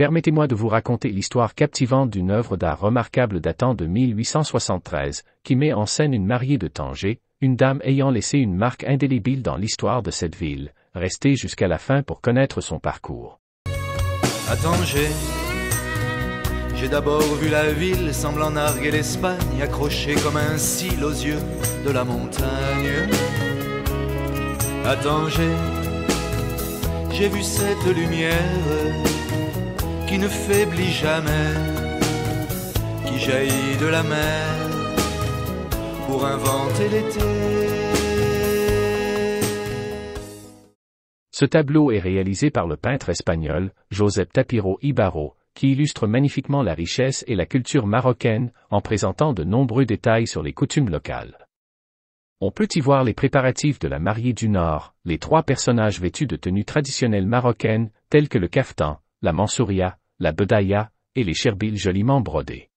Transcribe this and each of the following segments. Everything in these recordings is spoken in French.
Permettez-moi de vous raconter l'histoire captivante d'une œuvre d'art remarquable datant de 1873, qui met en scène une mariée de Tanger, une dame ayant laissé une marque indélébile dans l'histoire de cette ville. Restez jusqu'à la fin pour connaître son parcours. À Tanger, j'ai d'abord vu la ville semblant narguer l'Espagne, accrochée comme un cil aux yeux de la montagne. À Tanger, j'ai vu cette lumière ne faiblit jamais, qui jaillit de la mer pour inventer l'été. Ce tableau est réalisé par le peintre espagnol Josep Tapiro Ibarro, qui illustre magnifiquement la richesse et la culture marocaine en présentant de nombreux détails sur les coutumes locales. On peut y voir les préparatifs de la mariée du Nord, les trois personnages vêtus de tenues traditionnelles marocaines, telles que le caftan, la mansouria, la bedaïa, et les cherbilles joliment brodées.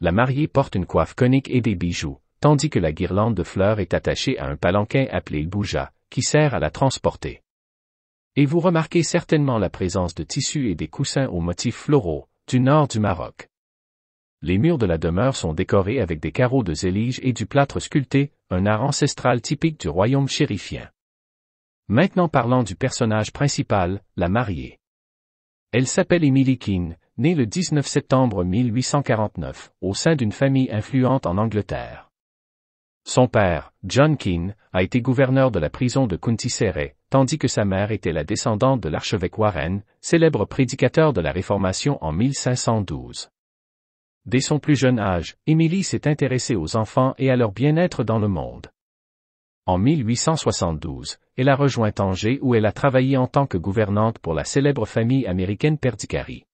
La mariée porte une coiffe conique et des bijoux, tandis que la guirlande de fleurs est attachée à un palanquin appelé bouja, qui sert à la transporter. Et vous remarquez certainement la présence de tissus et des coussins aux motifs floraux, du nord du Maroc. Les murs de la demeure sont décorés avec des carreaux de zélige et du plâtre sculpté, un art ancestral typique du royaume chérifien. Maintenant parlons du personnage principal, la mariée. Elle s'appelle Emily Keane, née le 19 septembre 1849, au sein d'une famille influente en Angleterre. Son père, John Keane, a été gouverneur de la prison de Kuntisere, tandis que sa mère était la descendante de l'archevêque Warren, célèbre prédicateur de la Réformation en 1512. Dès son plus jeune âge, Emily s'est intéressée aux enfants et à leur bien-être dans le monde en 1872, elle a rejoint Tanger où elle a travaillé en tant que gouvernante pour la célèbre famille américaine Perdicari.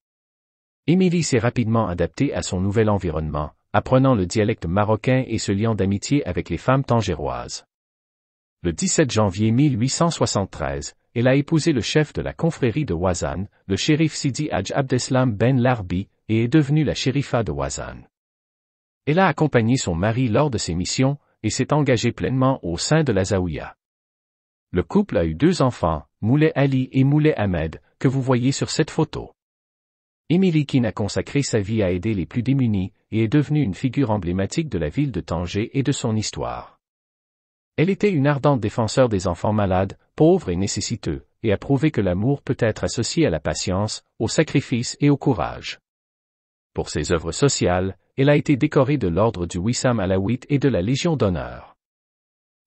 Émilie s'est rapidement adaptée à son nouvel environnement, apprenant le dialecte marocain et se liant d'amitié avec les femmes tangéroises. Le 17 janvier 1873, elle a épousé le chef de la confrérie de Wazan, le shérif Sidi Haj Abdeslam Ben Larbi, et est devenue la shérifa de Wazan. Elle a accompagné son mari lors de ses missions, et s'est engagé pleinement au sein de la Zaouya. Le couple a eu deux enfants, Moulay Ali et Moulay Ahmed, que vous voyez sur cette photo. Émilie Kine a consacré sa vie à aider les plus démunis et est devenue une figure emblématique de la ville de Tanger et de son histoire. Elle était une ardente défenseur des enfants malades, pauvres et nécessiteux, et a prouvé que l'amour peut être associé à la patience, au sacrifice et au courage pour ses œuvres sociales, elle a été décorée de l'ordre du Wissam Alaouite et de la Légion d'honneur.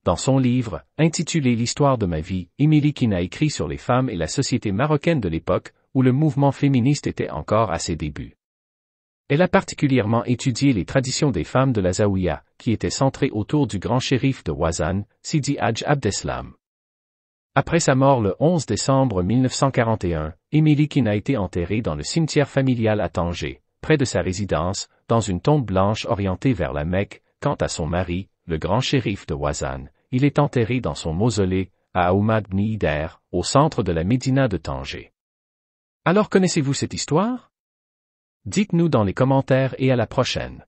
Dans son livre, intitulé L'histoire de ma vie, Émilie a écrit sur les femmes et la société marocaine de l'époque, où le mouvement féministe était encore à ses débuts. Elle a particulièrement étudié les traditions des femmes de la Zawiya, qui étaient centrées autour du grand shérif de Wazan, Sidi Hajj Abdeslam. Après sa mort le 11 décembre 1941, Emily a été enterrée dans le cimetière familial à Tanger, près de sa résidence, dans une tombe blanche orientée vers la Mecque, quant à son mari, le grand shérif de Wazan, il est enterré dans son mausolée, à Aoumad au centre de la Médina de Tanger. Alors connaissez-vous cette histoire Dites-nous dans les commentaires et à la prochaine.